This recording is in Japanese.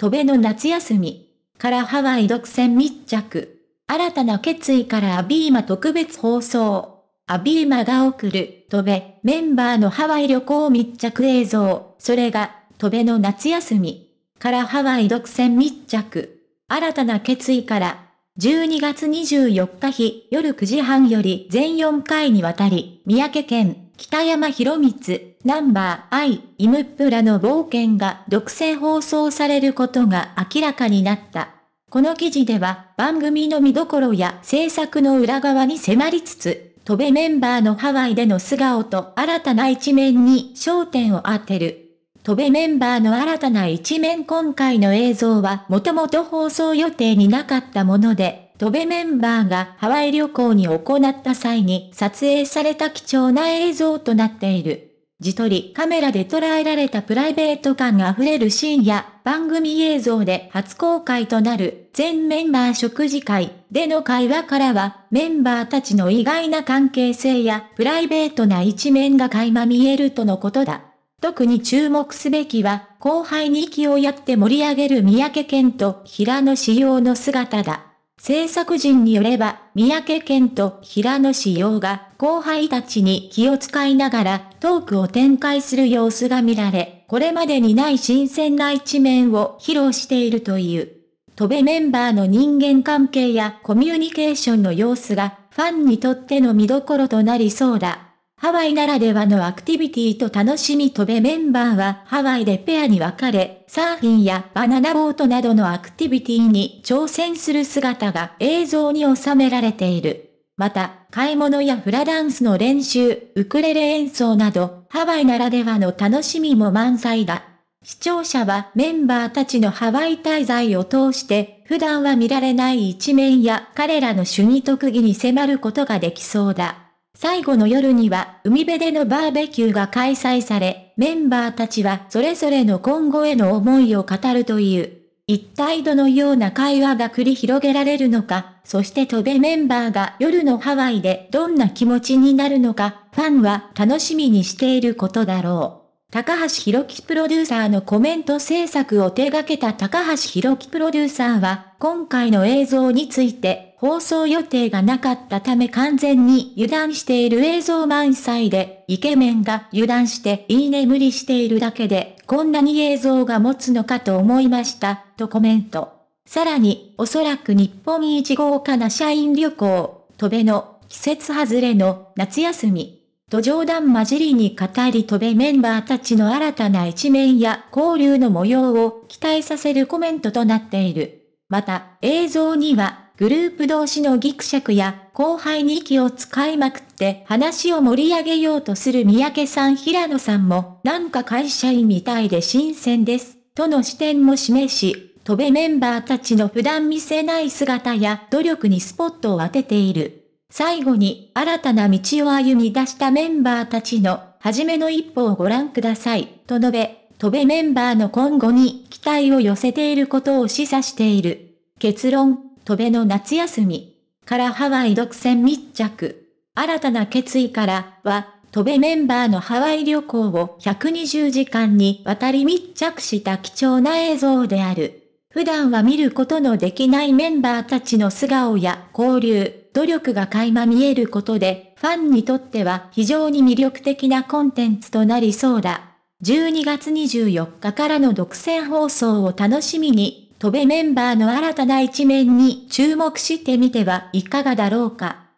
戸辺の夏休みからハワイ独占密着。新たな決意からアビーマ特別放送。アビーマが送る、戸辺、メンバーのハワイ旅行密着映像。それが、戸辺の夏休みからハワイ独占密着。新たな決意から、12月24日日夜9時半より全4回にわたり、三宅県北山博光ナンバー I、イムプラの冒険が独占放送されることが明らかになった。この記事では番組の見どころや制作の裏側に迫りつつ、戸部メンバーのハワイでの素顔と新たな一面に焦点を当てる。戸部メンバーの新たな一面今回の映像はもともと放送予定になかったもので、戸部メンバーがハワイ旅行に行った際に撮影された貴重な映像となっている。自撮りカメラで捉えられたプライベート感あふれるシーンや番組映像で初公開となる全メンバー食事会での会話からはメンバーたちの意外な関係性やプライベートな一面が垣間見えるとのことだ。特に注目すべきは後輩に息をやって盛り上げる三宅健と平野志陽の姿だ。制作陣によれば、三宅健と平野志陽が後輩たちに気を使いながらトークを展開する様子が見られ、これまでにない新鮮な一面を披露しているという。戸部メンバーの人間関係やコミュニケーションの様子がファンにとっての見どころとなりそうだ。ハワイならではのアクティビティと楽しみ飛べメンバーはハワイでペアに分かれ、サーフィンやバナナボートなどのアクティビティに挑戦する姿が映像に収められている。また、買い物やフラダンスの練習、ウクレレ演奏など、ハワイならではの楽しみも満載だ。視聴者はメンバーたちのハワイ滞在を通して、普段は見られない一面や彼らの趣味特技に迫ることができそうだ。最後の夜には海辺でのバーベキューが開催され、メンバーたちはそれぞれの今後への思いを語るという。一体どのような会話が繰り広げられるのか、そして戸部メンバーが夜のハワイでどんな気持ちになるのか、ファンは楽しみにしていることだろう。高橋博樹プロデューサーのコメント制作を手掛けた高橋博樹プロデューサーは、今回の映像について放送予定がなかったため完全に油断している映像満載で、イケメンが油断していい眠りしているだけで、こんなに映像が持つのかと思いました、とコメント。さらに、おそらく日本一豪華な社員旅行、戸辺の季節外れの夏休み。と冗談交じりに語り戸べメンバーたちの新たな一面や交流の模様を期待させるコメントとなっている。また、映像には、グループ同士のギクシャクや後輩に息を使いまくって話を盛り上げようとする三宅さん平野さんもなんか会社員みたいで新鮮です。との視点も示し、戸部メンバーたちの普段見せない姿や努力にスポットを当てている。最後に新たな道を歩み出したメンバーたちの初めの一歩をご覧ください。と述べ、戸部メンバーの今後に期待を寄せていることを示唆している。結論戸辺の夏休みからハワイ独占密着。新たな決意からは、戸辺メンバーのハワイ旅行を120時間にわたり密着した貴重な映像である。普段は見ることのできないメンバーたちの素顔や交流、努力が垣間見えることで、ファンにとっては非常に魅力的なコンテンツとなりそうだ。12月24日からの独占放送を楽しみに。戸部メンバーの新たな一面に注目してみてはいかがだろうか。